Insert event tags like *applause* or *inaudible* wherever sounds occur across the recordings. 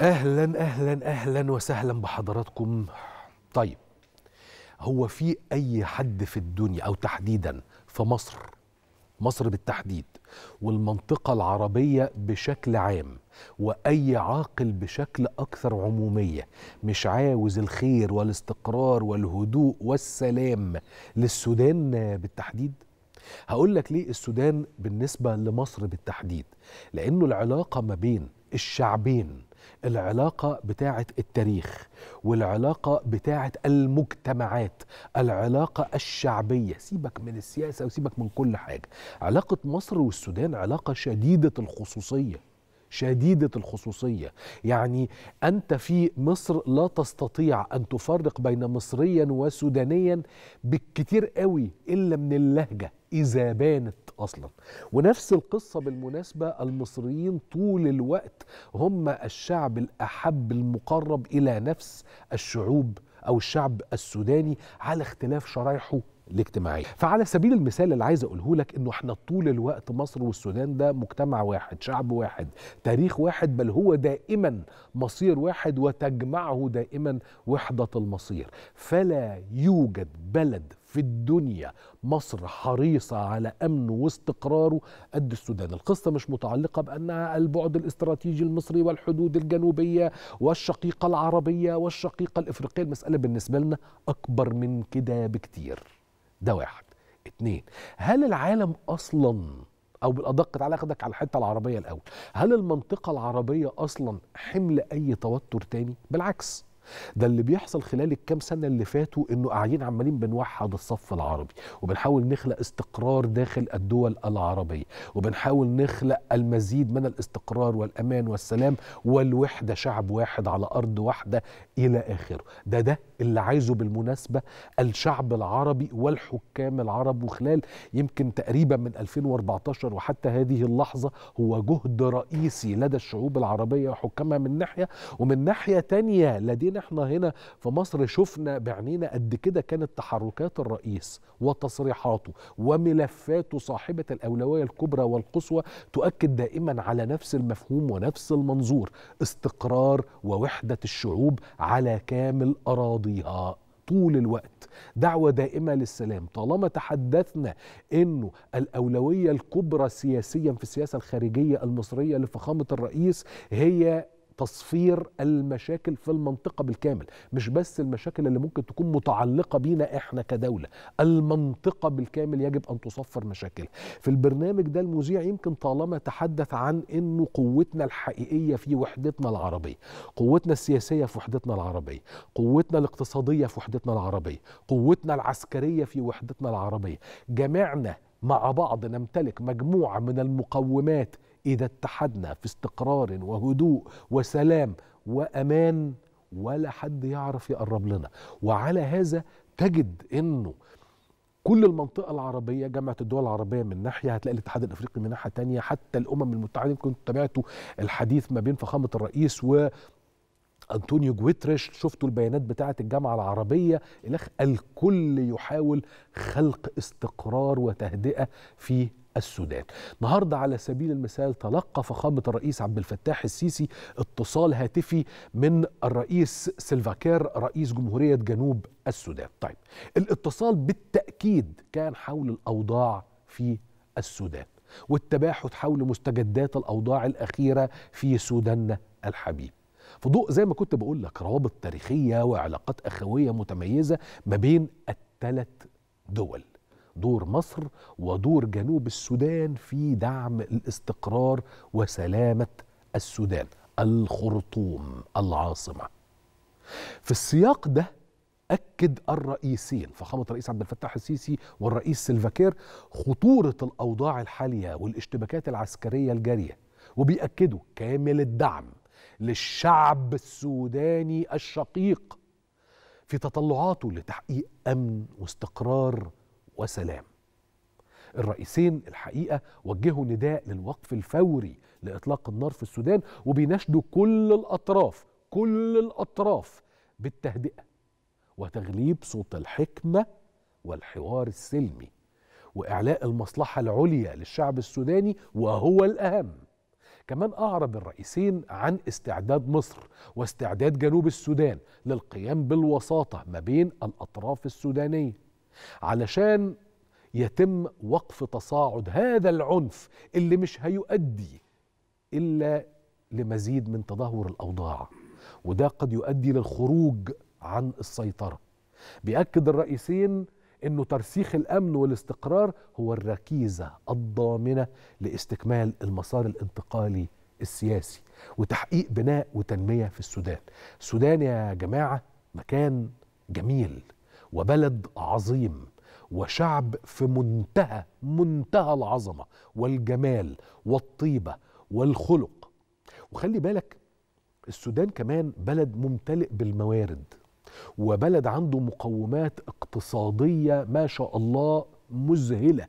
اهلا اهلا اهلا وسهلا بحضراتكم طيب هو في اي حد في الدنيا او تحديدا في مصر مصر بالتحديد والمنطقه العربيه بشكل عام واي عاقل بشكل اكثر عموميه مش عاوز الخير والاستقرار والهدوء والسلام للسودان بالتحديد هقول لك ليه السودان بالنسبه لمصر بالتحديد لانه العلاقه ما بين الشعبين العلاقة بتاعة التاريخ والعلاقة بتاعة المجتمعات العلاقة الشعبية سيبك من السياسة وسيبك من كل حاجة علاقة مصر والسودان علاقة شديدة الخصوصية شديدة الخصوصية يعني أنت في مصر لا تستطيع أن تفرق بين مصريا وسودانيا بالكتير قوي إلا من اللهجة إذا بانت اصلا ونفس القصه بالمناسبه المصريين طول الوقت هم الشعب الاحب المقرب الى نفس الشعوب او الشعب السوداني على اختلاف شرايحه الاجتماعية فعلى سبيل المثال اللي عايز أقوله لك إنه إحنا طول الوقت مصر والسودان ده مجتمع واحد شعب واحد تاريخ واحد بل هو دائما مصير واحد وتجمعه دائما وحدة المصير فلا يوجد بلد في الدنيا مصر حريصة على أمنه واستقراره قد السودان القصة مش متعلقة بأنها البعد الاستراتيجي المصري والحدود الجنوبية والشقيقة العربية والشقيقة الإفريقية المسألة بالنسبة لنا أكبر من كده بكتير ده واحد اتنين هل العالم اصلا او بالادق تعالى اخدك على الحته العربيه الاول هل المنطقه العربيه اصلا حمل اي توتر تاني بالعكس ده اللي بيحصل خلال الكام سنه اللي فاتوا انه قاعدين عمالين بنوحد الصف العربي وبنحاول نخلق استقرار داخل الدول العربيه وبنحاول نخلق المزيد من الاستقرار والامان والسلام والوحده شعب واحد على ارض واحده الى اخره ده ده اللي عايزه بالمناسبة الشعب العربي والحكام العرب وخلال يمكن تقريبا من 2014 وحتى هذه اللحظة هو جهد رئيسي لدى الشعوب العربية وحكامها من ناحية ومن ناحية تانية لدينا احنا هنا في مصر شفنا بعنينا قد كده كانت تحركات الرئيس وتصريحاته وملفاته صاحبة الأولوية الكبرى والقصوى تؤكد دائما على نفس المفهوم ونفس المنظور استقرار ووحدة الشعوب على كامل أراضي نقضيها طول الوقت دعوة دائمة للسلام طالما تحدثنا أنه الأولوية الكبرى سياسيا في السياسة الخارجية المصرية لفخامة الرئيس هي تصفير المشاكل في المنطقه بالكامل مش بس المشاكل اللي ممكن تكون متعلقه بينا احنا كدوله المنطقه بالكامل يجب ان تصفر مشاكلها في البرنامج ده المذيع يمكن طالما تحدث عن انه قوتنا الحقيقيه في وحدتنا العربيه قوتنا السياسيه في وحدتنا العربيه قوتنا الاقتصاديه في وحدتنا العربيه قوتنا العسكريه في وحدتنا العربيه جمعنا مع بعض نمتلك مجموعه من المقومات إذا اتحدنا في استقرار وهدوء وسلام وأمان ولا حد يعرف يقرب لنا وعلى هذا تجد أنه كل المنطقة العربية جامعة الدول العربية من ناحية هتلاقي الاتحاد الأفريقي من ناحية تانية حتى الأمم المتحدة كنت تابعتوا الحديث ما بين فخامة الرئيس و أنطونيو جويتريش شفتوا البيانات بتاعة الجامعة العربية الكل يحاول خلق استقرار وتهدئة في السودان النهاردة على سبيل المثال تلقى فخامة الرئيس عبد الفتاح السيسي اتصال هاتفي من الرئيس سلفاكير رئيس جمهورية جنوب السودان طيب الاتصال بالتأكيد كان حول الأوضاع في السودان والتباحث حول مستجدات الأوضاع الأخيرة في سوداننا الحبيب في ضوء زي ما كنت بقول لك روابط تاريخية وعلاقات أخوية متميزة ما بين الثلاث دول دور مصر ودور جنوب السودان في دعم الاستقرار وسلامه السودان الخرطوم العاصمه في السياق ده اكد الرئيسين فخامه الرئيس عبد الفتاح السيسي والرئيس سلفاكير خطوره الاوضاع الحاليه والاشتباكات العسكريه الجاريه وبيأكدوا كامل الدعم للشعب السوداني الشقيق في تطلعاته لتحقيق امن واستقرار وسلام الرئيسين الحقيقة وجهوا نداء للوقف الفوري لإطلاق النار في السودان وبيناشدوا كل الأطراف كل الأطراف بالتهدئة وتغليب صوت الحكمة والحوار السلمي وإعلاء المصلحة العليا للشعب السوداني وهو الأهم كمان أعرب الرئيسين عن استعداد مصر واستعداد جنوب السودان للقيام بالوساطة ما بين الأطراف السودانية علشان يتم وقف تصاعد هذا العنف اللي مش هيؤدي الا لمزيد من تدهور الاوضاع وده قد يؤدي للخروج عن السيطره بياكد الرئيسين انه ترسيخ الامن والاستقرار هو الركيزه الضامنه لاستكمال المسار الانتقالي السياسي وتحقيق بناء وتنميه في السودان السودان يا جماعه مكان جميل وبلد عظيم وشعب في منتهى منتهى العظمه والجمال والطيبه والخلق وخلي بالك السودان كمان بلد ممتلئ بالموارد وبلد عنده مقومات اقتصاديه ما شاء الله مذهله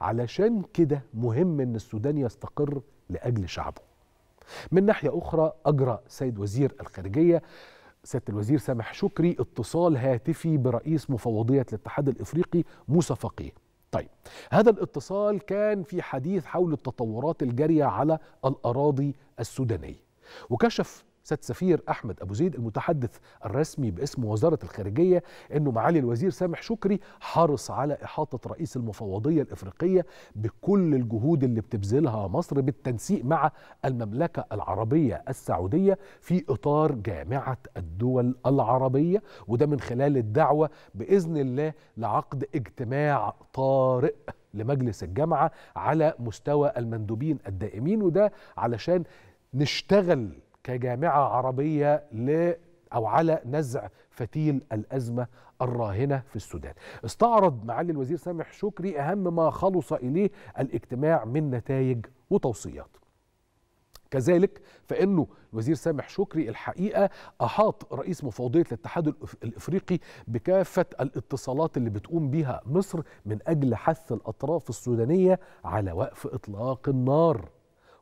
علشان كده مهم ان السودان يستقر لاجل شعبه من ناحيه اخرى اجرى سيد وزير الخارجيه سياده الوزير سامح شكري اتصال هاتفي برئيس مفوضيه الاتحاد الافريقي موسى فقيه. طيب هذا الاتصال كان في حديث حول التطورات الجاريه على الاراضي السودانيه وكشف سيد سفير أحمد أبو زيد المتحدث الرسمي باسم وزارة الخارجية أنه معالي الوزير سامح شكري حرص على إحاطة رئيس المفوضية الإفريقية بكل الجهود اللي بتبذلها مصر بالتنسيق مع المملكة العربية السعودية في إطار جامعة الدول العربية وده من خلال الدعوة بإذن الله لعقد اجتماع طارئ لمجلس الجامعة على مستوى المندوبين الدائمين وده علشان نشتغل كجامعة عربية ل أو على نزع فتيل الأزمة الراهنة في السودان استعرض معالي الوزير سامح شكري أهم ما خلص إليه الاجتماع من نتائج وتوصيات كذلك فانه الوزير سامح شكري الحقيقه احاط رئيس مفوضيه الاتحاد الافريقي بكافه الاتصالات اللي بتقوم بها مصر من اجل حث الاطراف السودانيه على وقف اطلاق النار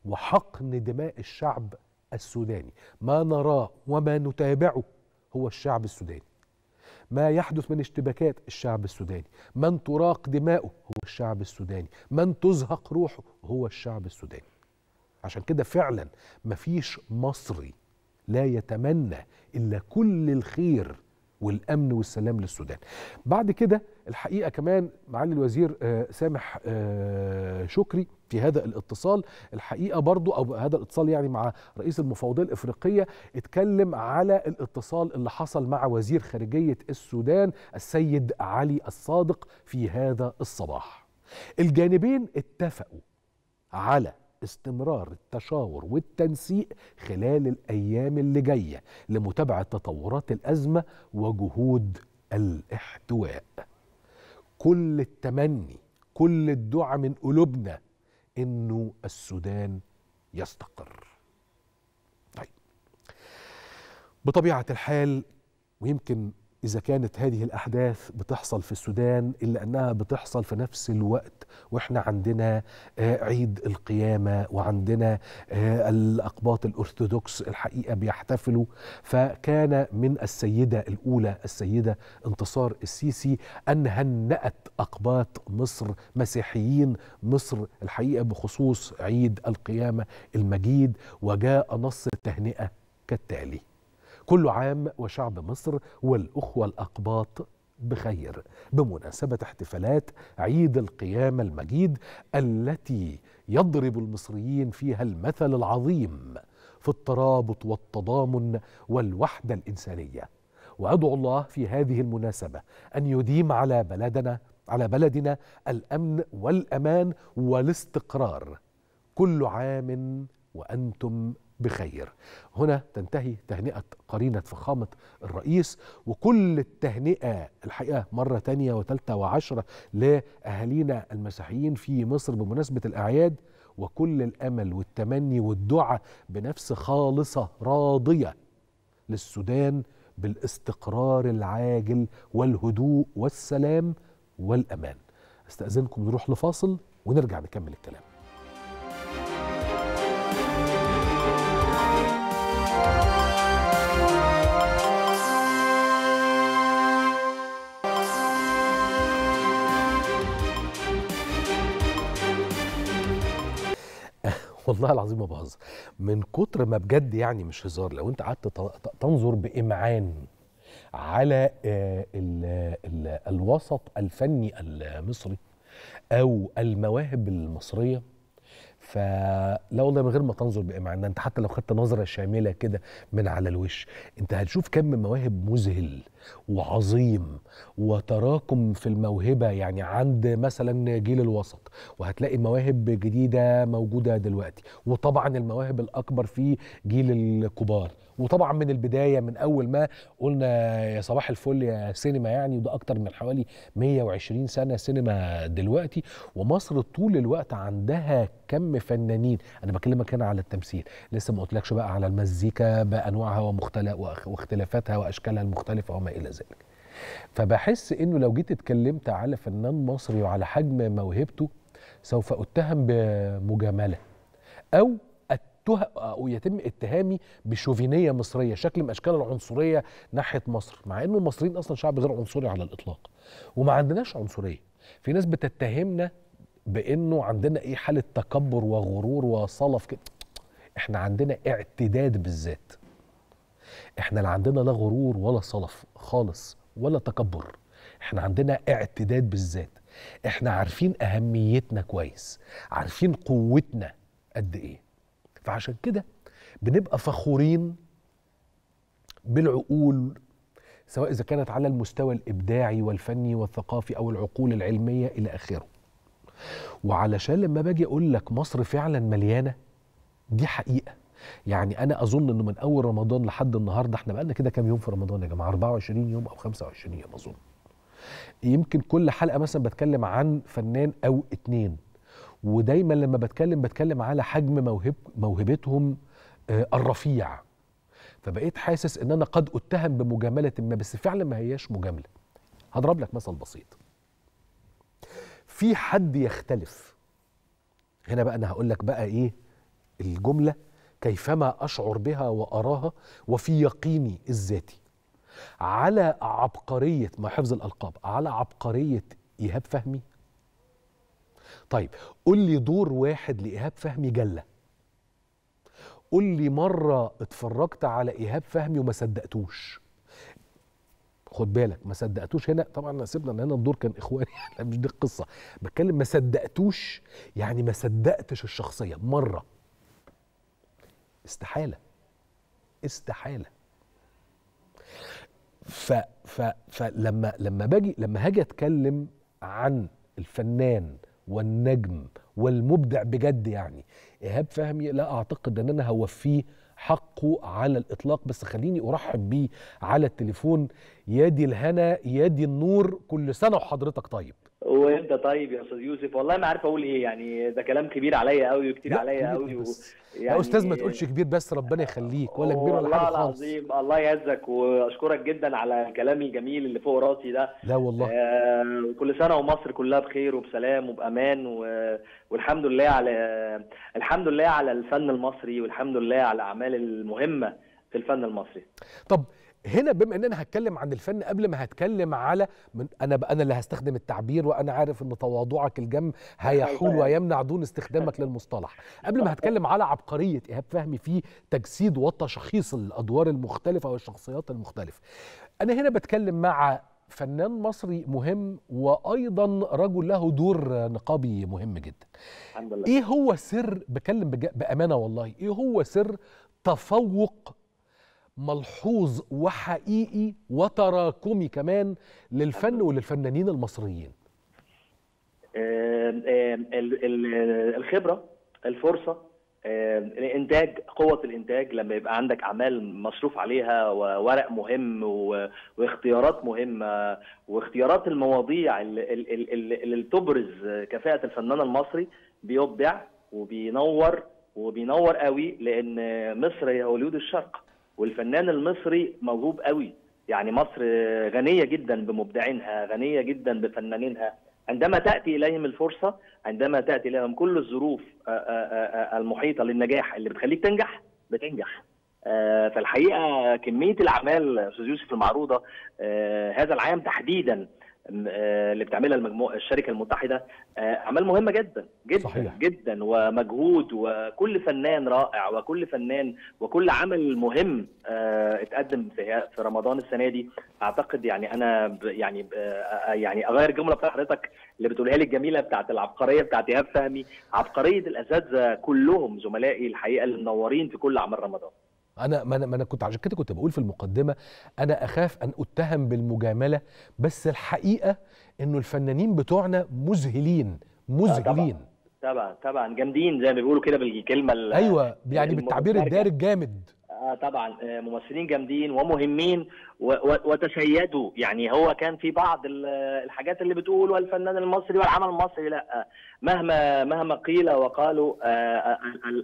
وحقن دماء الشعب السوداني ما نراه وما نتابعه هو الشعب السوداني ما يحدث من اشتباكات الشعب السوداني من تراق دماؤه هو الشعب السوداني من تزهق روحه هو الشعب السوداني عشان كده فعلا مفيش مصري لا يتمنى إلا كل الخير والأمن والسلام للسودان بعد كده الحقيقة كمان معالي الوزير آه، سامح آه، شكري في هذا الاتصال الحقيقه برضو او هذا الاتصال يعني مع رئيس المفوضيه الافريقيه اتكلم على الاتصال اللي حصل مع وزير خارجيه السودان السيد علي الصادق في هذا الصباح الجانبين اتفقوا على استمرار التشاور والتنسيق خلال الايام اللي جايه لمتابعه تطورات الازمه وجهود الاحتواء كل التمني كل الدعاء من قلوبنا انه السودان يستقر طيب بطبيعه الحال ويمكن إذا كانت هذه الأحداث بتحصل في السودان إلا أنها بتحصل في نفس الوقت وإحنا عندنا آه، عيد القيامة وعندنا آه، الأقباط الأرثوذكس الحقيقة بيحتفلوا فكان من السيدة الأولى السيدة انتصار السيسي أن هنأت أقباط مصر مسيحيين مصر الحقيقة بخصوص عيد القيامة المجيد وجاء نص التهنئة كالتالي كل عام وشعب مصر والأخوة الأقباط بخير بمناسبة احتفالات عيد القيامة المجيد التي يضرب المصريين فيها المثل العظيم في الترابط والتضامن والوحدة الإنسانية وأدعو الله في هذه المناسبة أن يديم على بلدنا على بلدنا الأمن والأمان والاستقرار كل عام وأنتم بخير هنا تنتهي تهنئة قرينة فخامة الرئيس وكل التهنئة الحقيقة مرة تانية وثالثة وعشرة لأهالينا المسيحيين في مصر بمناسبة الأعياد وكل الأمل والتمني والدعاء بنفس خالصة راضية للسودان بالاستقرار العاجل والهدوء والسلام والأمان استأذنكم نروح لفاصل ونرجع نكمل الكلام *laughs* والله العظيم ما بهزر من كتر ما بجد يعني مش هزار لو انت قعدت تنظر بامعان على الـ آه، الـ الوسط الفني المصري او المواهب المصريه فلا والله من غير ما تنظر بامعان انت حتى لو خدت نظره شامله كده من على الوش انت هتشوف كم مواهب مذهل وعظيم وتراكم في الموهبه يعني عند مثلا جيل الوسط وهتلاقي مواهب جديده موجوده دلوقتي وطبعا المواهب الاكبر في جيل الكبار وطبعا من البدايه من اول ما قلنا يا صباح الفل يا سينما يعني وده اكتر من حوالي 120 سنه سينما دلوقتي ومصر طول الوقت عندها كم فنانين انا بكلمك هنا على التمثيل لسه ما قلتلكش بقى على المزيكا بانواعها ومختلفاتها واختلافاتها واشكالها المختلفه وما الى ذلك فبحس انه لو جيت اتكلمت على فنان مصري وعلى حجم موهبته سوف اتهم بمجامله او اتهم او يتم اتهامي بشوفينيه مصريه شكل من اشكال العنصريه ناحيه مصر مع انه المصريين اصلا شعب غير عنصري على الاطلاق وما عندناش عنصريه في ناس بتتهمنا بانه عندنا ايه حاله تكبر وغرور وصلف كده احنا عندنا اعتداد بالذات احنا لا عندنا لا غرور ولا صلف خالص ولا تكبر احنا عندنا اعتداد بالذات احنا عارفين اهميتنا كويس عارفين قوتنا قد ايه فعشان كده بنبقى فخورين بالعقول سواء اذا كانت على المستوى الابداعي والفني والثقافي او العقول العلميه الى اخره وعلشان لما باجي اقول لك مصر فعلا مليانه دي حقيقه يعني انا اظن انه من اول رمضان لحد النهارده احنا بقالنا كده كام يوم في رمضان يا جماعه 24 يوم او 25 يوم اظن يمكن كل حلقه مثلا بتكلم عن فنان او اتنين ودايما لما بتكلم بتكلم على حجم موهب موهبتهم آه، الرفيع فبقيت حاسس ان انا قد اتهم بمجامله ما بس فعلا ما هياش مجامله هضرب لك مثل بسيط في حد يختلف هنا بقى انا هقول لك بقى ايه الجمله كيفما اشعر بها واراها وفي يقيني الذاتي على عبقريه مع حفظ الالقاب على عبقريه ايهاب فهمي طيب قول لي دور واحد لايهاب فهمي جله قول لي مره اتفرجت على ايهاب فهمي وما صدقتوش خد بالك ما صدقتوش هنا طبعا سيبنا ان هنا الدور كان اخواني *laughs* مش دي القصه بتكلم ما صدقتوش يعني ما صدقتش الشخصيه مره استحالة استحالة ف ف فلما لما باجي لما هاجي اتكلم عن الفنان والنجم والمبدع بجد يعني ايهاب فهمي لا اعتقد ان انا هوفيه حقه على الاطلاق بس خليني ارحب بيه على التليفون يا دي الهنا يا دي النور كل سنه وحضرتك طيب وانت طيب يا استاذ يوسف والله ما عارف اقول ايه يعني ده كلام كبير عليا قوي وكتير عليا قوي و... يعني يا استاذ ما يعني تقولش كبير بس ربنا يخليك ولا كبير ولا حاجه خالص والله العظيم الله يعزك واشكرك جدا على كلامي الجميل اللي فوق راسي ده لا والله آه سنه ومصر كلها بخير وبسلام وبامان و... والحمد لله على الحمد لله على الفن المصري والحمد لله على الاعمال المهمه في الفن المصري طب هنا بما ان انا هتكلم عن الفن قبل ما هتكلم على من انا انا اللي هستخدم التعبير وانا عارف ان تواضعك الجم هيحول أيوة. ويمنع دون استخدامك *laughs* للمصطلح قبل ما هتكلم على عبقريه ايهاب فهمي في تجسيد وتشخيص الادوار المختلفه والشخصيات المختلفه انا هنا بتكلم مع فنان مصري مهم وايضا رجل له دور نقابي مهم جدا الحمد لله. ايه هو سر بكلم بامانه والله ايه هو سر تفوق ملحوظ وحقيقي وتراكمي كمان للفن وللفنانين المصريين الخبره الفرصه الانتاج قوه الانتاج لما يبقى عندك اعمال مصروف عليها وورق مهم واختيارات مهمه واختيارات المواضيع اللي تبرز كفاءه الفنان المصري بيبدع وبينور وبينور قوي لان مصر هي هوليود الشرق والفنان المصري موهوب قوي يعني مصر غنيه جدا بمبدعينها غنيه جدا بفنانينها عندما تاتي اليهم الفرصه عندما تاتي اليهم كل الظروف آه، آه، آه، المحيطه للنجاح اللي بتخليك تنجح بتنجح فالحقيقه كميه الاعمال استاذ يوسف المعروضه هذا العام تحديدا آه، اللي بتعملها المجموعه الشركه المتحده آه، اعمال مهمه جدا جدا صحيح. جدا ومجهود وكل فنان رائع وكل فنان وكل عمل مهم آه، اتقدم في رمضان السنه دي اعتقد يعني انا يعني يعني اغير الجمله بتاعت حضرتك اللي بتقولها لي الجميله بتاعت العبقريه بتاعت ايهاب فهمي عبقريه الاساتذه كلهم زملائي الحقيقه اللي منورين في كل عمل رمضان انا ما انا, ما أنا كنت عشان كده كنت بقول في المقدمه انا اخاف ان اتهم بالمجامله بس الحقيقه انه الفنانين بتوعنا مذهلين مذهلين طبعا طبعا, طبعا جامدين زي ما بيقولوا كده بالكلمه ايوه يعني بالتعبير الدارج جامد آه، طبعا آه، ممثلين جامدين ومهمين وتشيدوا يعني هو كان في بعض الحاجات اللي بتقول والفنان المصري والعمل المصري لا مهما مهما قيل وقالوا آه،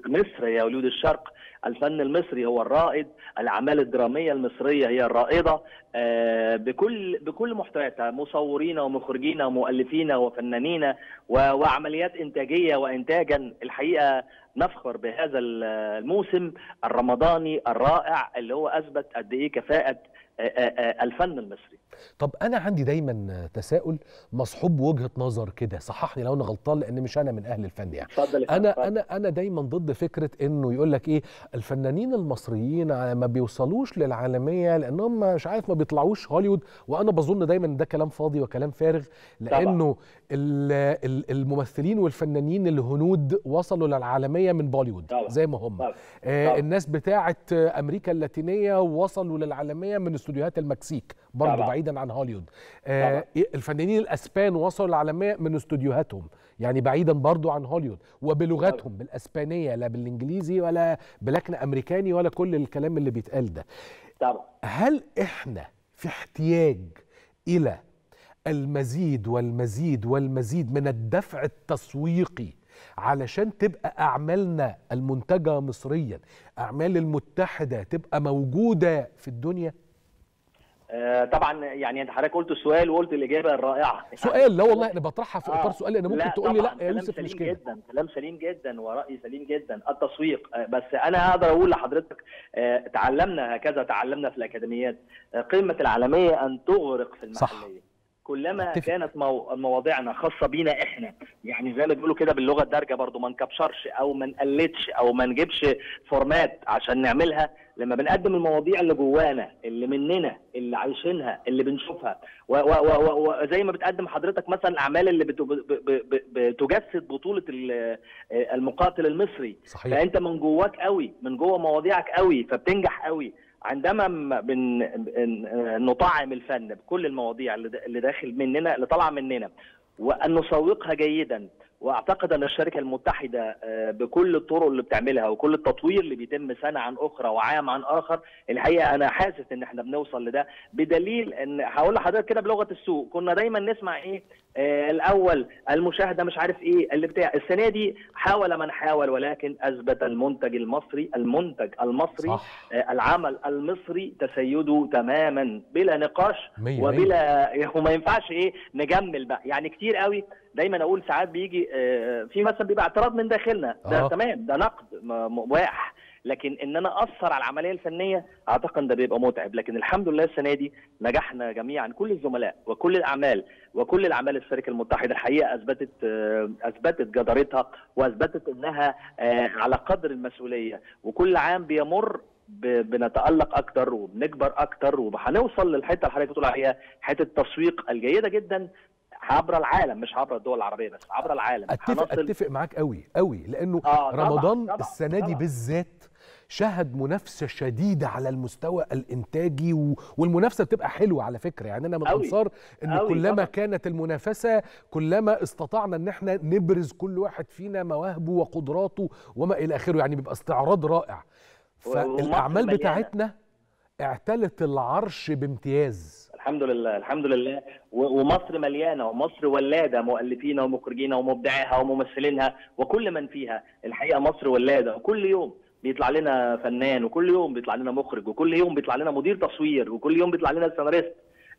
مصر يا ولود الشرق الفن المصري هو الرائد الاعمال الدراميه المصريه هي الرائده آه، بكل بكل محتوياتها مصورين ومخرجين ومؤلفين وفنانين وعمليات انتاجيه وانتاجا الحقيقه نفخر بهذا الموسم الرمضاني الرائع اللي هو اثبت قد ايه كفاءه آه، آه، الفن المصري طب انا عندي دايما تساؤل مصحوب وجهه نظر كده صححني لو انا غلطان لان مش انا من اهل الفن يعني فضل انا فضل. انا انا دايما ضد فكره انه يقول لك ايه الفنانين المصريين ما بيوصلوش للعالميه لانهم مش عارف ما بيطلعوش هوليوود وانا بظن دايما ده كلام فاضي وكلام فارغ لانه الممثلين والفنانين الهنود وصلوا للعالميه من بوليوود زي ما هم طبعا. آه الناس بتاعه امريكا اللاتينيه وصلوا للعالميه من استوديوهات المكسيك برضه بعيدا عن هوليوود آه الفنانين الاسبان وصلوا العالميه من استوديوهاتهم يعني بعيدا برضه عن هوليوود وبلغتهم طبعا. بالاسبانيه لا بالانجليزي ولا بلكن امريكاني ولا كل الكلام اللي بيتقال ده طبعا هل احنا في احتياج الى المزيد والمزيد والمزيد من الدفع التسويقي علشان تبقى اعمالنا المنتجه مصريا اعمال المتحده تبقى موجوده في الدنيا آه، طبعا يعني انت حضرتك قلت السؤال وقلت الاجابه الرائعه يعني سؤال لا والله انا بطرحها في آه، اطار سؤال انا ممكن تقول لي لا يا يوسف مش كده جدا كلام سليم جدا وراي سليم جدا التسويق آه، بس انا اقدر اقول لحضرتك تعلمنا هكذا تعلمنا في الاكاديميات قمه العالميه ان تغرق في المحليه صح. كلما متفق. كانت مو... مواضيعنا خاصه بينا احنا يعني زي ما بيقولوا كده باللغه الدارجه برضو ما نكبشرش او ما نقلدش او ما نجيبش فورمات عشان نعملها لما بنقدم المواضيع اللي جوانا اللي مننا اللي عايشينها اللي بنشوفها وزي ما بتقدم حضرتك مثلا الاعمال اللي بتجسد بطوله آه، المقاتل المصري صحيح. فانت من جواك قوي من جوه مواضيعك قوي فبتنجح قوي عندما بن نطعم الفن بكل المواضيع اللي داخل مننا اللي طالعه مننا وان نسوقها جيدا واعتقد ان الشركه المتحده آه، بكل الطرق اللي بتعملها وكل التطوير اللي بيتم سنه عن اخرى وعام عن اخر الحقيقه انا حاسس ان احنا بنوصل لده بدليل ان هقول لحضرتك كده بلغه السوق كنا دايما نسمع ايه آه، الاول المشاهده مش عارف ايه اللي بتاع السنه دي حاول من حاول ولكن اثبت المنتج المصري المنتج المصري صح. آه، العمل المصري تسيده تماما بلا نقاش مية وبلا مية. *laughs* وما ينفعش ايه نجمل بقى يعني كتير قوي دايما اقول ساعات بيجي آه، في مثلا بيبقى اعتراض من داخلنا ده أوه. تمام ده نقد واح لكن ان انا اثر على العمليه الفنيه اعتقد ده بيبقى متعب لكن الحمد لله السنه دي نجحنا جميعا كل الزملاء وكل الاعمال وكل الاعمال الشركه المتحده الحقيقه اثبتت آه، اثبتت جدارتها واثبتت انها آه، على قدر المسؤوليه وكل عام بيمر بنتالق اكتر وبنكبر اكتر وهنوصل للحته اللي حضرتك بتقول عليها حته التسويق الجيده جدا عبر العالم مش عبر الدول العربيه بس عبر العالم اتفق اتفق معاك قوي قوي لانه آه رمضان طبعًا السنه طبعًا دي بالذات شهد منافسه شديده على المستوى الانتاجي و... والمنافسه بتبقى حلوه على فكره يعني انا من انصار ان أوي كلما طبعا. كانت المنافسه كلما استطعنا ان احنا نبرز كل واحد فينا مواهبه وقدراته وما الى اخره يعني بيبقى استعراض رائع فالاعمال بتاعتنا اعتلت العرش بامتياز الحمد لله الحمد لله ومصر مليانه ومصر ولاده مؤلفينها ومخرجينها ومبدعيها وممثلينها وكل من فيها الحقيقه مصر ولاده وكل يوم بيطلع لنا فنان وكل يوم بيطلع لنا مخرج وكل يوم بيطلع لنا مدير تصوير وكل يوم بيطلع لنا سيناريست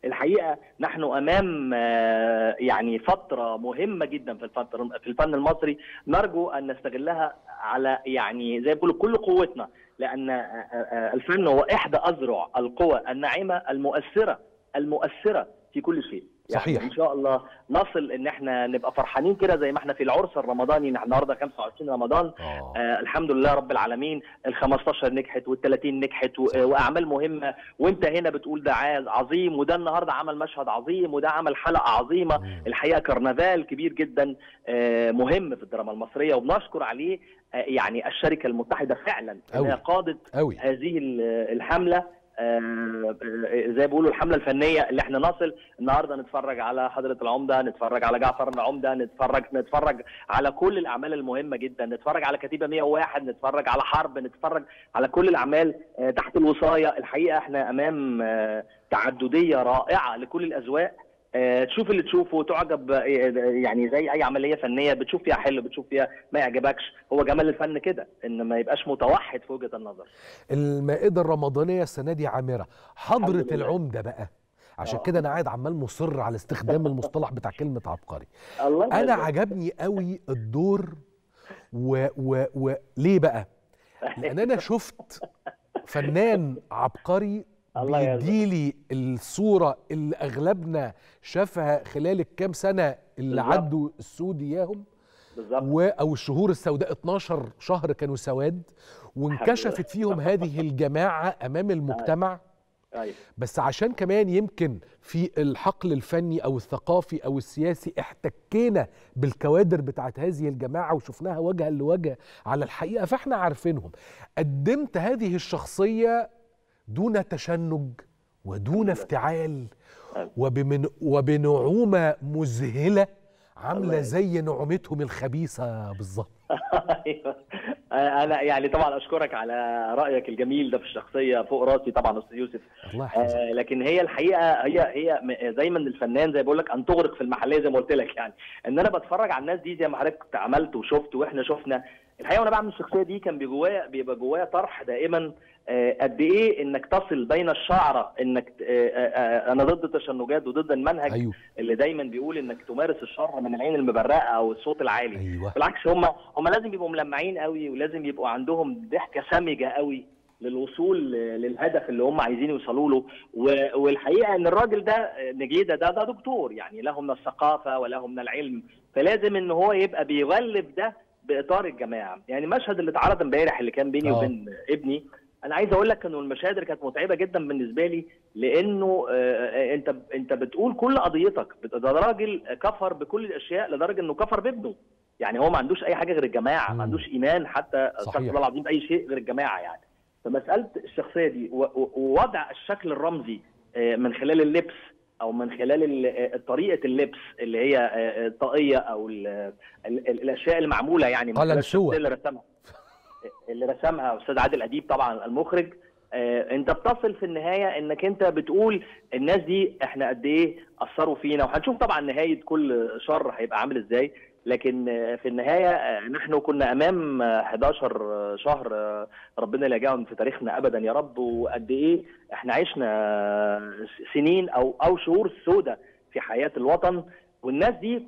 الحقيقه نحن امام آه، يعني فتره مهمه جدا في الفتره في الفن المصري نرجو ان نستغلها على يعني زي بيقولوا كل قوتنا لان آه، آه، الفن هو احدى اذرع القوى الناعمه المؤثره المؤثره في كل شيء يعني صحيح ان شاء الله نصل ان احنا نبقى فرحانين كده زي ما احنا في العرس الرمضاني النهارده 25 رمضان آه. آه. الحمد لله رب العالمين ال15 نجحت وال30 نجحت واعمال مهمه وانت هنا بتقول ده عظيم وده النهارده عمل مشهد عظيم وده عمل حلقه عظيمه مم. الحقيقه كرنفال كبير جدا آه مهم في الدراما المصريه وبنشكر عليه آه يعني الشركه المتحده فعلا هي قادت أوي. هذه الحمله آه، زي بيقولوا الحمله الفنيه اللي احنا نصل النهارده نتفرج على حضره العمده نتفرج على جعفر العمده نتفرج نتفرج على كل الاعمال المهمه جدا نتفرج على كتيبه 101 نتفرج على حرب نتفرج على كل الاعمال آه، تحت الوصايه الحقيقه احنا امام آه، تعدديه رائعه لكل الاذواق آه، تشوف اللي تشوفه تعجب آه، يعني زي اي عمليه فنيه بتشوف فيها حلو بتشوف فيها ما يعجبكش هو جمال الفن كده ان ما يبقاش متوحد في وجهه النظر المائده الرمضانيه السنه دي عامره حضره العمده بقى عشان آه. كده انا قاعد عمال مصر على استخدام *laughs* المصطلح بتاع كلمه عبقري الله انا عجبني قوي الدور و... و... و... ليه بقى *laughs* لان انا شفت فنان عبقري الله يرضى لي الصوره اللي اغلبنا شافها خلال الكام سنه اللي عدوا السود اياهم بالظبط او الشهور السوداء 12 شهر كانوا سواد وانكشفت فيهم هذه الجماعه امام أيوه. المجتمع أيوة. بس عشان كمان يمكن في الحقل الفني او الثقافي او السياسي احتكينا بالكوادر بتاعت هذه الجماعه وشفناها وجها لوجه على الحقيقه فاحنا عارفينهم قدمت هذه الشخصيه دون تشنج ودون افتعال أيوة. وبمن وبنعومة مذهلة عاملة زي نعومتهم الخبيثة بالظبط *laughs* ايوه انا يعني طبعا اشكرك على رايك الجميل ده في الشخصيه فوق راسي طبعا استاذ يوسف الله آه لكن هي الحقيقه هي هي دايما الفنان زي بقول لك ان تغرق في المحليه زي ما قلت لك يعني ان انا بتفرج على الناس دي زي ما حضرتك عملت وشفت واحنا شفنا الحقيقه وانا بعمل الشخصيه دي كان بجوايا بيبقى جوايا طرح دائما آه، قد ايه انك تصل بين الشعره انك آه، آه، انا ضد التشنجات وضد المنهج أيوه. اللي دايما بيقول انك تمارس الشر من العين المبرقه او الصوت العالي أيوه. بالعكس هم هم لازم يبقوا ملمعين قوي ولازم يبقوا عندهم ضحكه سمجه قوي للوصول للهدف اللي هم عايزين يوصلوا له والحقيقه ان الراجل ده نجيده ده ده دكتور يعني له من الثقافه وله من العلم فلازم ان هو يبقى بيغلب ده باطار الجماعه يعني المشهد اللي اتعرض امبارح اللي كان بيني أوه. وبين ابني انا عايز اقول لك انه المشاهد اللي كانت متعبه جدا بالنسبه لي لانه آه، آه، انت انت بتقول كل قضيتك ده راجل كفر بكل الاشياء لدرجه انه كفر بابنه يعني هو ما عندوش اي حاجه غير الجماعه ما عندوش ايمان حتى استغفر الله العظيم باي شيء غير الجماعه يعني فمساله الشخصيه دي ووضع الشكل الرمزي آه، من خلال اللبس او من خلال آه، طريقه اللبس اللي هي الطاقيه آه، آه، او الـ الـ الـ الاشياء المعموله يعني قلنسوه اللي رسمها اللي رسمها استاذ عادل اديب طبعا المخرج انت بتصل في النهايه انك انت بتقول الناس دي احنا قد ايه اثروا فينا وهنشوف طبعا نهايه كل شر هيبقى عامل ازاي لكن في النهايه نحن كنا امام 11 شهر ربنا لا يجعلهم في تاريخنا ابدا يا رب وقد ايه احنا عشنا سنين او او شهور سوداء في حياه الوطن والناس دي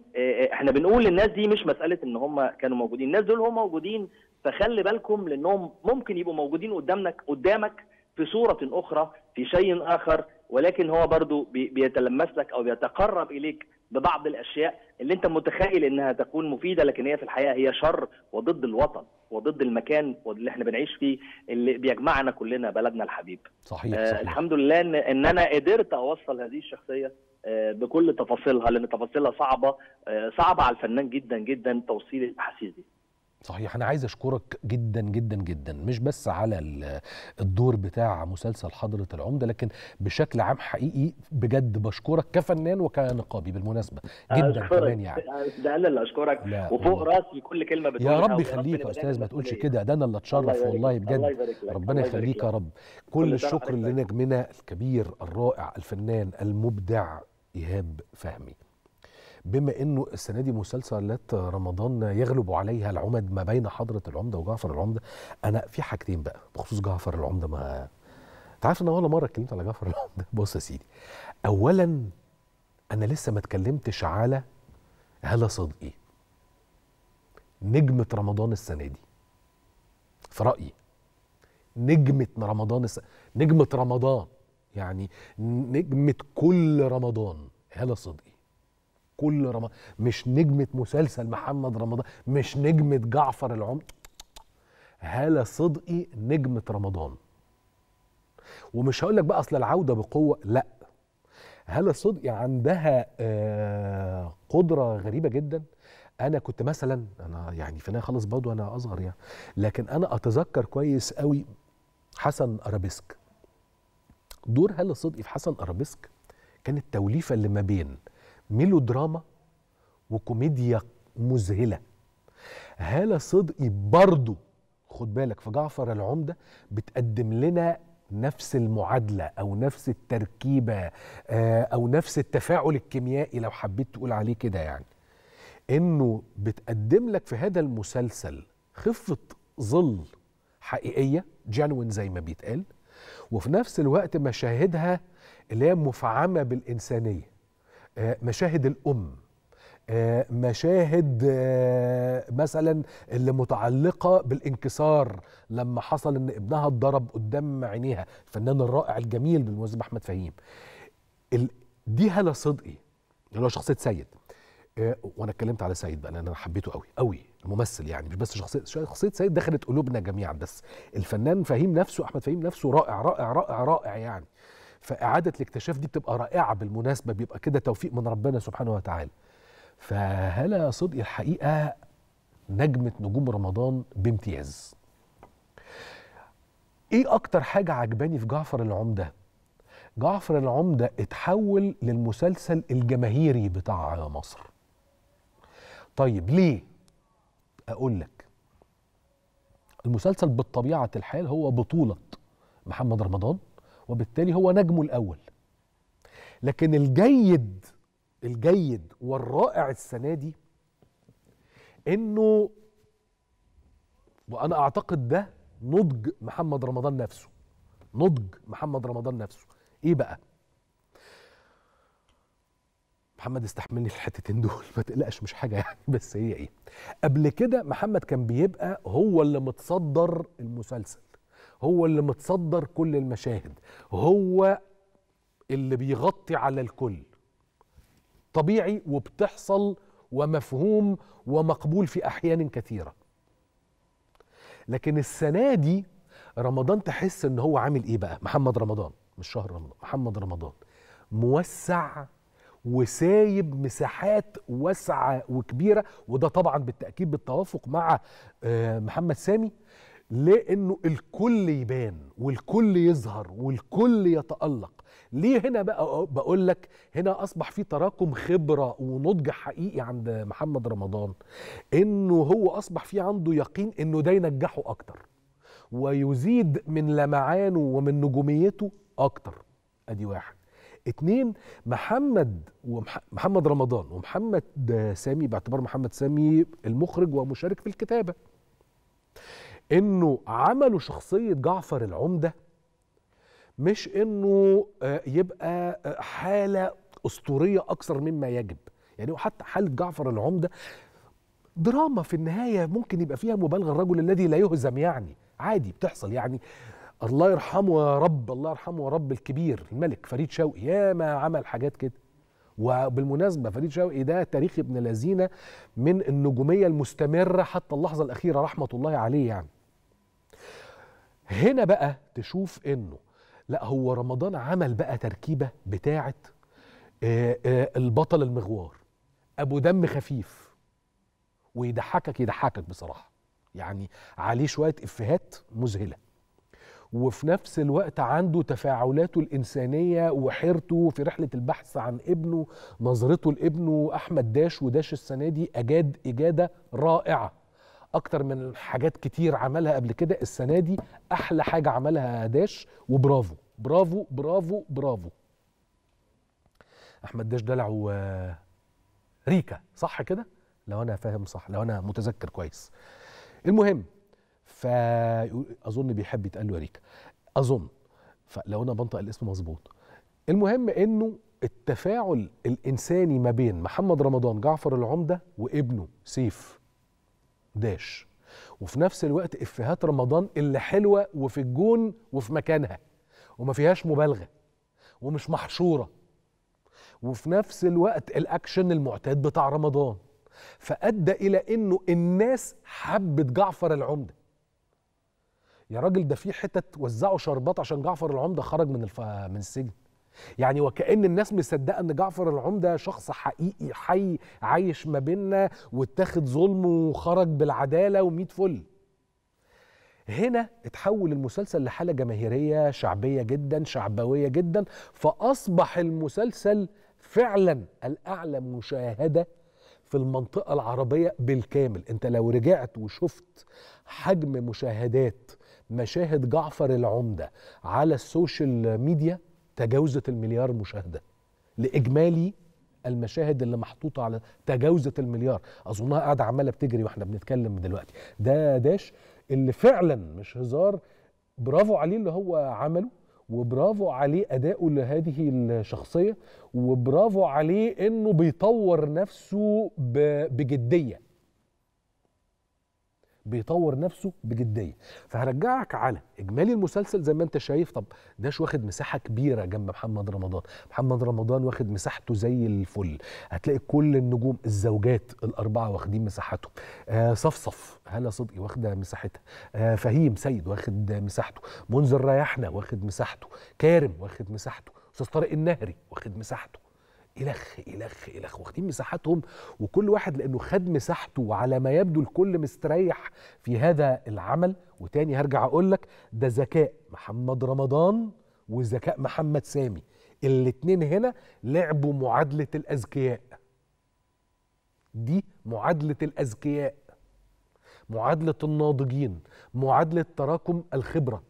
احنا بنقول الناس دي مش مساله ان هم كانوا موجودين الناس دول هم موجودين فخلي بالكم لانهم ممكن يبقوا موجودين قدامك قدامك في صوره اخرى في شيء اخر ولكن هو برضو بيتلمس لك او بيتقرب اليك ببعض الاشياء اللي انت متخيل انها تكون مفيده لكن هي في الحقيقه هي شر وضد الوطن وضد المكان اللي احنا بنعيش فيه اللي بيجمعنا كلنا بلدنا الحبيب. صحيح, آه، صحيح. آه الحمد لله إن, ان انا قدرت اوصل هذه الشخصيه آه بكل تفاصيلها لان تفاصيلها صعبه آه صعبه على الفنان جدا جدا توصيل الاحاسيس دي. صحيح انا عايز اشكرك جدا جدا جدا مش بس على الدور بتاع مسلسل حضره العمده لكن بشكل عام حقيقي بجد بشكرك كفنان وكنقابي بالمناسبه جدا كمان يعني ده انا اللي اشكرك وفوق راسي كل كلمه بتقولها يا رب يخليك يا استاذ ما تقولش كده ده انا اللي اتشرف والله بجد ربنا يخليك يا رب كل الشكر طيب. لنجمنا الكبير الرائع الفنان المبدع ايهاب فهمي بما انه السنه دي مسلسلات رمضان يغلب عليها العمد ما بين حضره العمده وجعفر العمده انا في حاجتين بقى بخصوص جعفر العمده ما انت عارف انا ولا مره اتكلمت على جعفر العمده *laughs* بص يا سيدي اولا انا لسه ما اتكلمتش على هلا صدقي نجمه رمضان السنه دي في رايي نجمه رمضان الس... نجمه رمضان يعني نجمه كل رمضان هلا صدقي كل رمضان مش نجمه مسلسل محمد رمضان مش نجمه جعفر العمر هاله صدقي نجمه رمضان ومش هقول لك بقى اصل العوده بقوه لا هاله صدقي عندها آه، قدره غريبه جدا انا كنت مثلا انا يعني في خلاص برضه انا اصغر يعني لكن انا اتذكر كويس قوي حسن ارابيسك دور هاله صدقي في حسن ارابيسك كانت توليفه اللي ما بين ميلودراما وكوميديا مذهله هاله صدقي برضو خد بالك في جعفر العمده بتقدم لنا نفس المعادله او نفس التركيبه آه، او نفس التفاعل الكيميائي لو حبيت تقول عليه كده يعني انه بتقدم لك في هذا المسلسل خفه ظل حقيقيه جنون زي ما بيتقال وفي نفس الوقت مشاهدها اللي هي مفعمه بالانسانيه آه، مشاهد الام آه، مشاهد آه، مثلا اللي متعلقة بالانكسار لما حصل ان ابنها اتضرب قدام عينيها الفنان الرائع الجميل بالمناسبة احمد فهيم دي هلا صدقي اللي هو شخصية سيد وانا اتكلمت على سيد بقى لان انا حبيته قوي قوي الممثل يعني مش بس شخصيه شخصيه سيد دخلت قلوبنا جميعا بس الفنان فهيم نفسه احمد فهيم نفسه رائع رائع رائع رائع يعني فاعاده الاكتشاف دي بتبقى رائعه بالمناسبه بيبقى كده توفيق من ربنا سبحانه وتعالى فهلا صدقي الحقيقه نجمه نجوم رمضان بامتياز ايه اكتر حاجه عجباني في جعفر العمده جعفر العمده اتحول للمسلسل الجماهيري بتاع مصر طيب ليه اقول لك المسلسل بالطبيعه الحال هو بطوله محمد رمضان وبالتالي هو نجمه الاول لكن الجيد الجيد والرائع السنه دي انه وانا اعتقد ده نضج محمد رمضان نفسه نضج محمد رمضان نفسه ايه بقى محمد استحملني الحتتين دول ما تقلقش مش حاجه يعني بس هي ايه قبل كده محمد كان بيبقى هو اللي متصدر المسلسل هو اللي متصدر كل المشاهد هو اللي بيغطي على الكل طبيعي وبتحصل ومفهوم ومقبول في احيان كثيره لكن السنه دي رمضان تحس ان هو عامل ايه بقى محمد رمضان مش شهر رمضان محمد رمضان موسع وسايب مساحات واسعه وكبيره وده طبعا بالتاكيد بالتوافق مع آه، محمد سامي لانه الكل يبان والكل يظهر والكل يتالق ليه هنا بقى بقول لك هنا اصبح في تراكم خبره ونضج حقيقي عند محمد رمضان انه هو اصبح في عنده يقين انه ده ينجحه اكتر ويزيد من لمعانه ومن نجوميته اكتر ادي واحد اتنين محمد ومحمد رمضان ومحمد سامي باعتبار محمد سامي المخرج ومشارك في الكتابه انه عملوا شخصيه جعفر العمده مش انه آه، يبقى آه، حاله اسطوريه اكثر مما يجب يعني وحتى حاله جعفر العمده دراما في النهايه ممكن يبقى فيها مبالغه الرجل الذي لا يهزم يعني عادي بتحصل يعني الله يرحمه يا رب الله يرحمه يا رب الكبير الملك فريد شوقي يا ما عمل حاجات كده وبالمناسبة فريد شوقي ده تاريخ ابن لذينة من النجومية المستمرة حتى اللحظة الأخيرة رحمة الله عليه يعني هنا بقى تشوف انه لا هو رمضان عمل بقى تركيبه بتاعه آه، آه، البطل المغوار ابو دم خفيف ويضحكك يضحكك بصراحه يعني عليه شويه افيهات مذهله وفي نفس الوقت عنده تفاعلاته الإنسانية وحيرته في رحلة البحث عن ابنه نظرته لابنه أحمد داش وداش السنة دي أجاد إجادة رائعة اكتر من حاجات كتير عملها قبل كده السنه دي احلى حاجه عملها داش وبرافو برافو برافو برافو احمد داش دلع ريكا صح كده لو انا فاهم صح لو انا متذكر كويس المهم اظن بيحب يتقال له ريكا اظن فلو انا بنطق الاسم مظبوط المهم انه التفاعل الانساني ما بين محمد رمضان جعفر العمده وابنه سيف داش وفي نفس الوقت افيهات رمضان اللي حلوه وفي الجون وفي مكانها وما فيهاش مبالغه ومش محشوره وفي نفس الوقت الاكشن المعتاد بتاع رمضان فادى الى انه الناس حبت جعفر العمده يا راجل ده في حتت وزعوا شربات عشان جعفر العمده خرج من الف... من السجن يعني وكأن الناس مصدقة أن جعفر العمدة شخص حقيقي حي عايش ما بيننا واتخد ظلم وخرج بالعدالة وميت فل هنا اتحول المسلسل لحالة جماهيرية شعبية جدا شعبوية جدا فأصبح المسلسل فعلا الأعلى مشاهدة في المنطقة العربية بالكامل انت لو رجعت وشفت حجم مشاهدات مشاهد جعفر العمدة على السوشيال ميديا تجاوزت المليار مشاهده لاجمالي المشاهد اللي محطوطه على تجاوزت المليار اظنها قاعده عماله بتجري واحنا بنتكلم دلوقتي ده داش اللي فعلا مش هزار برافو عليه اللي هو عمله وبرافو عليه اداؤه لهذه الشخصيه وبرافو عليه انه بيطور نفسه بجديه بيطور نفسه بجديه فهرجعك على اجمالي المسلسل زي ما انت شايف طب داش واخد مساحه كبيره جنب محمد رمضان محمد رمضان واخد مساحته زي الفل هتلاقي كل النجوم الزوجات الاربعه واخدين مساحتهم آه صفصف هلا صدقي واخده مساحتها آه فهيم سيد واخد مساحته منذر ريحنا واخد مساحته كارم واخد مساحته استاذ طارق النهري واخد مساحته إلخ إلخ إلخ واخدين مساحاتهم وكل واحد لأنه خد مساحته وعلى ما يبدو الكل مستريح في هذا العمل وتاني هرجع أقول لك ده ذكاء محمد رمضان وذكاء محمد سامي الاتنين هنا لعبوا معادلة الأذكياء دي معادلة الأذكياء معادلة الناضجين معادلة تراكم الخبرة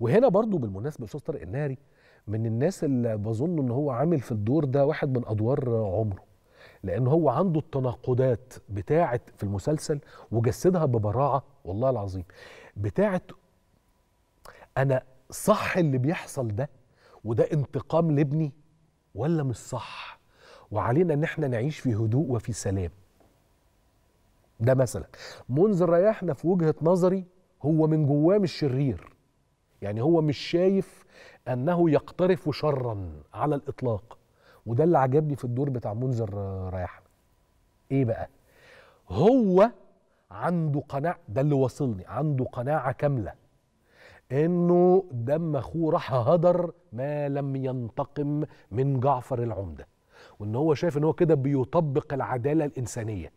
وهنا برضو بالمناسبة أستاذ طارق الناري من الناس اللي بظن ان هو عامل في الدور ده واحد من ادوار عمره لان هو عنده التناقضات بتاعه في المسلسل وجسدها ببراعه والله العظيم بتاعه انا صح اللي بيحصل ده وده انتقام لابني ولا مش صح وعلينا ان احنا نعيش في هدوء وفي سلام ده مثلا منذر رياحنا في وجهه نظري هو من جواه مش شرير يعني هو مش شايف انه يقترف شرا على الاطلاق وده اللي عجبني في الدور بتاع منذر آه، ريحان ايه بقى هو عنده قناعه ده اللي وصلني عنده قناعه كامله انه دم اخوه راح هدر ما لم ينتقم من جعفر العمده وان هو شايف ان هو كده بيطبق العداله الانسانيه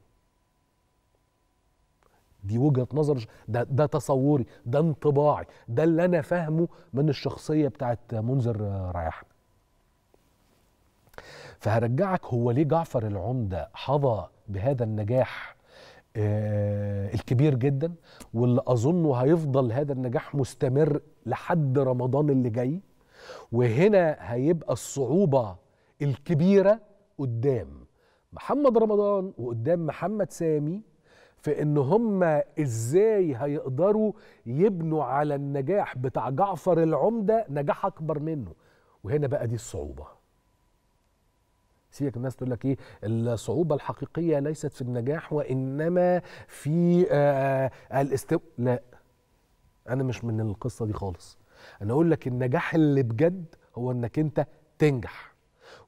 دي وجهه نظر ده, ده تصوري ده انطباعي ده اللي انا فاهمه من الشخصيه بتاعت منذر رايح فهرجعك هو ليه جعفر العمده حظى بهذا النجاح آه، الكبير جدا واللي اظنه هيفضل هذا النجاح مستمر لحد رمضان اللي جاي وهنا هيبقى الصعوبه الكبيره قدام محمد رمضان وقدام محمد سامي في ان هم ازاي هيقدروا يبنوا على النجاح بتاع جعفر العمده نجاح اكبر منه وهنا بقى دي الصعوبه سيبك الناس تقول لك ايه الصعوبه الحقيقيه ليست في النجاح وانما في آه, آه، الاستو لا انا مش من القصه دي خالص انا اقول لك النجاح اللي بجد هو انك انت تنجح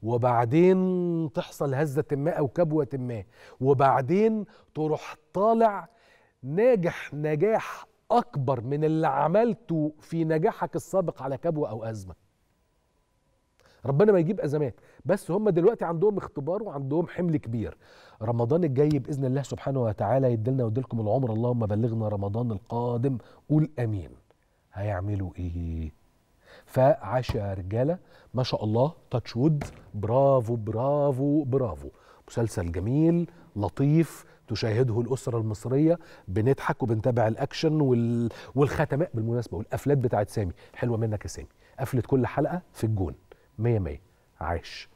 وبعدين تحصل هزة ما أو كبوة ما وبعدين تروح طالع ناجح نجاح أكبر من اللي عملته في نجاحك السابق على كبوة أو أزمة ربنا ما يجيب أزمات بس هم دلوقتي عندهم اختبار وعندهم حمل كبير رمضان الجاي بإذن الله سبحانه وتعالى يدلنا ويدلكم العمر اللهم بلغنا رمضان القادم قول أمين هيعملوا إيه فعاش يا رجاله ما شاء الله تاتش وود برافو برافو برافو مسلسل جميل لطيف تشاهده الأسرة المصرية بنضحك وبنتابع الأكشن وال... والختماء بالمناسبة والقفلات بتاعت سامي حلوة منك يا سامي قفلت كل حلقة في الجون مية مية عاش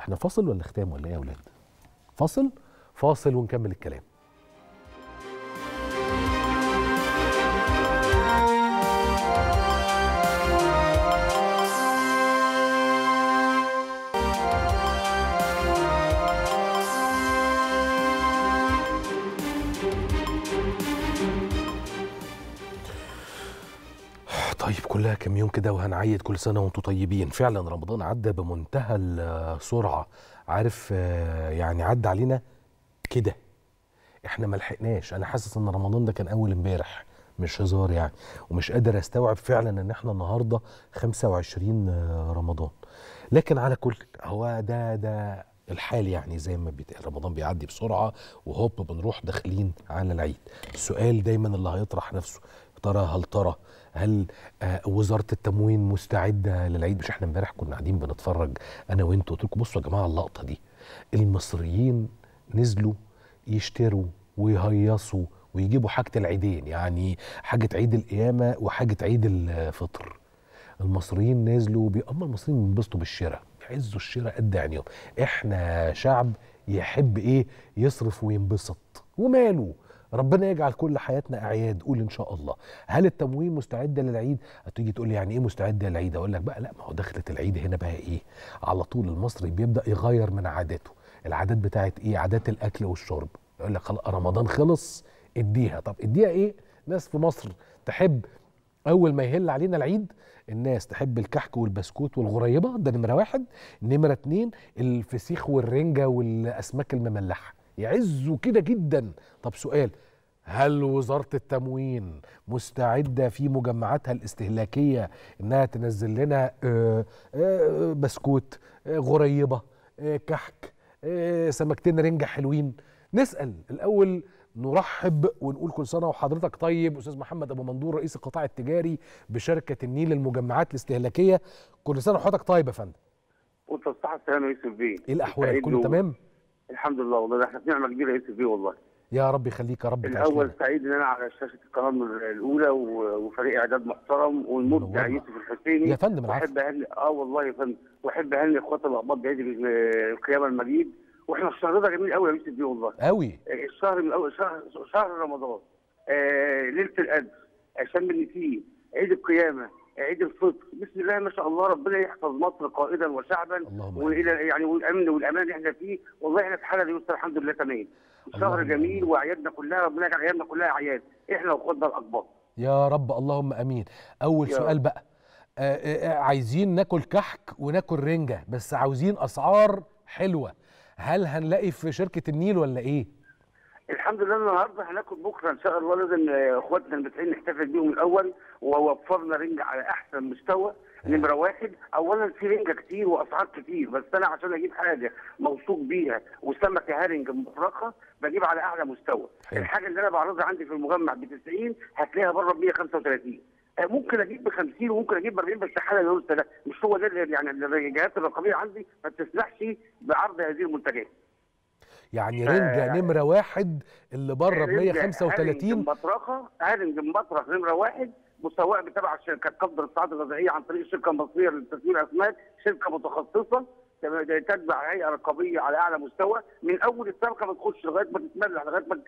احنا فاصل ولا ختام ولا ايه يا ولاد فاصل فاصل ونكمل الكلام كلها كم يوم كده وهنعيد كل سنه وانتم طيبين فعلا رمضان عدى بمنتهى السرعه عارف آه، يعني عدى علينا كده احنا ما لحقناش انا حاسس ان رمضان ده كان اول امبارح مش هزار يعني ومش قادر استوعب فعلا ان احنا النهارده 25 آه، رمضان لكن على كل هو ده ده الحال يعني زي ما بيتقال رمضان بيعدي بسرعه وهوب بنروح داخلين على العيد السؤال دايما اللي هيطرح نفسه ترى هل ترى هل آه، وزاره التموين مستعده للعيد مش احنا امبارح كنا قاعدين بنتفرج انا وانتوا قلت لكم بصوا يا جماعه اللقطه دي المصريين نزلوا يشتروا ويهيصوا ويجيبوا حاجه العيدين يعني حاجه عيد القيامه وحاجه عيد الفطر المصريين نزلوا بي... اما المصريين بينبسطوا بالشراء يعزوا الشراء قد عينيهم احنا شعب يحب ايه يصرف وينبسط وماله ربنا يجعل كل حياتنا اعياد قول ان شاء الله هل التموين مستعده للعيد هتيجي تقول لي يعني ايه مستعده للعيد اقول لك بقى لا ما هو دخلت العيد هنا بقى ايه على طول المصري بيبدا يغير من عاداته العادات بتاعت ايه عادات الاكل والشرب يقول لك خلاص رمضان خلص اديها طب اديها ايه ناس في مصر تحب اول ما يهل علينا العيد الناس تحب الكحك والبسكوت والغريبه ده نمره واحد نمره اتنين الفسيخ والرنجه والاسماك المملحه يعزوا كده جدا طب سؤال هل وزارة التموين مستعدة في مجمعاتها الاستهلاكية انها تنزل لنا آه، آه، بسكوت آه، غريبة كحك سمكتين رنجة حلوين نسأل الأول نرحب ونقول كل سنه وحضرتك طيب استاذ محمد ابو مندور رئيس القطاع التجاري بشركه النيل للمجمعات الاستهلاكيه كل سنه وحضرتك طيب يا فندم وانت صحتك يا يوسف بيه ايه الاحوال كله تمام الحمد لله والله احنا في نعمه كبيره يوسف بيه والله يا رب يخليك يا رب الاول سعيد ان انا على شاشه القناه الاولى وفريق اعداد محترم والمبدع يوسف الحسيني يا فندم واحب اهني اه والله يا فندم واحب اهني اخوات الاقباط بعيد القيامه المجيد واحنا الشهر ده جميل قوي يا يوسف بيه والله قوي آه، الشهر من اول شهر شهر رمضان آه ليله القدر عشان فيه عيد القيامه عيد الفطر بسم الله ما شاء الله ربنا يحفظ مصر قائدا وشعبا والى يعني والامن والامان اللي احنا فيه والله احنا في حاله يسر الحمد لله تمام شهر جميل واعيادنا كلها ربنا يجعل اعيادنا كلها اعياد احنا وخدنا الاكبر يا رب اللهم امين اول سؤال بقى آه، آه، آه، عايزين ناكل كحك وناكل رنجه بس عاوزين اسعار حلوه هل هنلاقي في شركه النيل ولا ايه الحمد لله النهارده هناخد بكره ان شاء الله لازم اخواتنا المتابعين نحتفل بيهم الاول ووفرنا رنج على احسن مستوى نمره واحد اولا في رنجه كتير واسعار كتير بس انا عشان اجيب حاجه موثوق بيها وسمكه هرنج مفرقه بجيب على اعلى مستوى حلو. الحاجه اللي انا بعرضها عندي في المجمع ب 90 هتلاقيها بره ب 135 آه، ممكن اجيب ب 50 وممكن اجيب ب 40 بس حالا الانثى ده مش هو ده يعني الجهات الرقميه عندي ما بتسمحش بعرض هذه المنتجات يعني رنجة آه، رنجا يعني نمره واحد اللي بره ب 135 بطرخه ادم بطرخ نمره واحد مستوى بتابع شركه قصد الصعاد الغذائيه عن طريق الشركه المصريه لتسويق الاسماك شركه متخصصه تتبع هيئه رقابيه على اعلى مستوى من اول السمكه ما تخش لغايه ما تتملح لغايه ما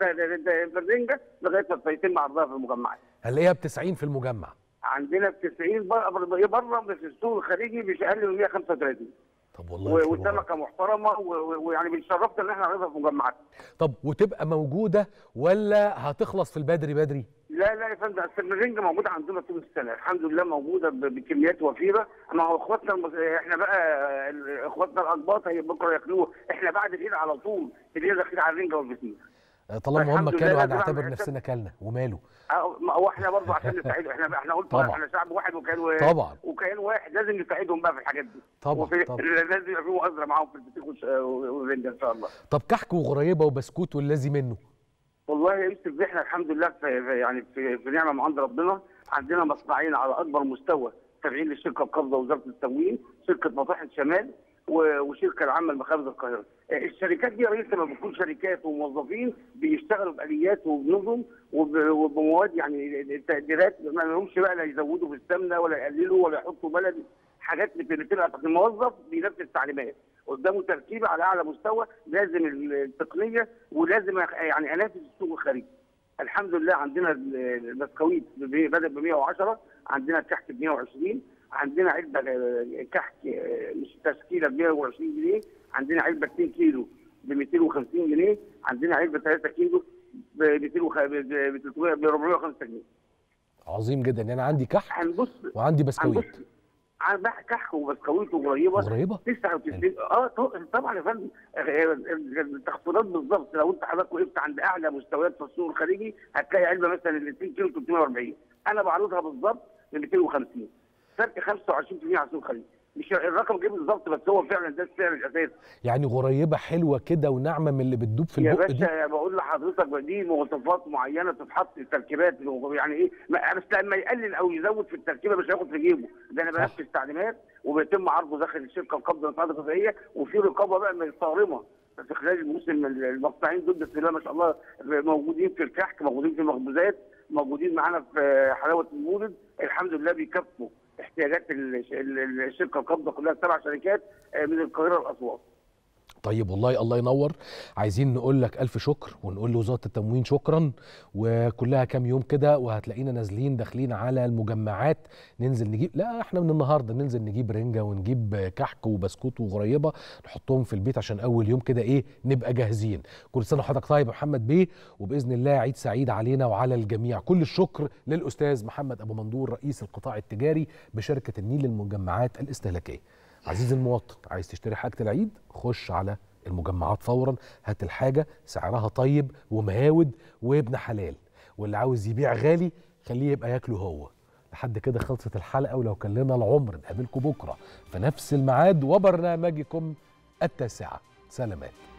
الرنجه لغايه ما يتم عرضها في المجمعات. هنلاقيها ب 90 في المجمع. عندنا ب 90 بره بره في السوق الخارجي مش اقل من 135. طب والله وسمكه محترمه ويعني بيشرفنا ان احنا نعرضها في مجمعاتنا طب وتبقى موجوده ولا هتخلص في البدري بدري؟ لا لا يا فندم السرنجنجة موجودة عندنا طول السنة الحمد لله موجودة بكميات وفيرة مع هو إخواتنا المز... إحنا بقى إخواتنا الأقباط طيب هي بكرة ياكلوه إحنا بعد العيد على طول اللي داخلين على الرنجة والبسيمة طالما هم كانوا هنعتبر نفسنا كلنا وماله آه، واحنا برضه عشان نساعدهم احنا احنا قلت طبعًا. احنا شعب واحد وكان طبعا وكيان واحد لازم نساعدهم بقى في الحاجات دي طبعا وفي طبعًا. لازم يبقى في مؤازره معاهم في الفسيخ وفينجا ان شاء الله طب كحك وغريبه وبسكوت والذي منه والله يوسف احنا الحمد لله في يعني في, في نعمه من عند ربنا عندنا مصنعين على اكبر مستوى تابعين للشركه القابضه وزاره التموين شركه مطاحن شمال وشركه العامه لمخابز القاهره. الشركات دي يا ما لما بتكون شركات وموظفين بيشتغلوا باليات وبنظم وبمواد يعني تقديرات ما لهمش بقى لا يزودوا في السمنه ولا يقللوا ولا يحطوا بلد حاجات بتبقى الموظف بينفذ التعليمات قدامه تركيبه على اعلى مستوى لازم التقنيه ولازم يعني انافس السوق الخارجي. الحمد لله عندنا المسكويت بدا ب 110 عندنا تحت ب 120 عندنا علبه آه، كحك آه، مش تشكيله ب 120 جنيه عندنا علبه 2 كيلو ب 250 جنيه عندنا علبه 3 كيلو ب 300 ب 405 جنيه عظيم جدا يعني عندي كحك هنبص وعندي بسكويت عندها كحك وبسكويت وقريبه قريبه 99 اه طبعا يا فندم آه، التخفيضات بالظبط لو انت حضرتك وقفت عند اعلى مستويات في السوق الخارجي هتلاقي علبه مثلا ال 2 كيلو 340 انا بعرضها بالظبط ب 250 فرق 25% على سوق الخليج مش الرقم جه بالظبط بس هو فعلا ده السعر الاساسي يعني غريبه حلوه كده وناعمه من اللي بتدوب في البق دي يا باشا بقول لحضرتك دي مواصفات معينه تتحط التركيبات يعني ايه بس لما يقلل او يزود في التركيبه مش هياخد في جيبه ده انا بنفذ تعليمات وبيتم عرضه داخل الشركه القبضه للقاعده الغذائيه وفي رقابه بقى صارمه في خلال الموسم المقطعين دول بسم الله ما شاء الله موجودين في الكحك موجودين في المخبوزات موجودين معانا في حلاوه المولد الحمد لله بيكفوا احتياجات الشركه القابضه كلها سبع شركات آه، من القاهره لاسوان. طيب والله الله ينور عايزين نقول لك الف شكر ونقول لوزاره التموين شكرا وكلها كام يوم كده وهتلاقينا نازلين داخلين على المجمعات ننزل نجيب لا احنا من النهارده ننزل نجيب رنجه ونجيب كحك وبسكوت وغريبه نحطهم في البيت عشان اول يوم كده ايه نبقى جاهزين كل سنه وحضرتك طيب يا محمد بيه وباذن الله عيد سعيد علينا وعلى الجميع كل الشكر للاستاذ محمد ابو مندور رئيس القطاع التجاري بشركه النيل للمجمعات الاستهلاكيه عزيزي المواطن عايز تشتري حاجه العيد خش على المجمعات فورا هات الحاجه سعرها طيب ومهاود وابن حلال واللي عاوز يبيع غالي خليه يبقى ياكله هو لحد كده خلصت الحلقه ولو كان لنا العمر نقابلكم بكره في نفس الميعاد وبرنامجكم التاسعه سلامات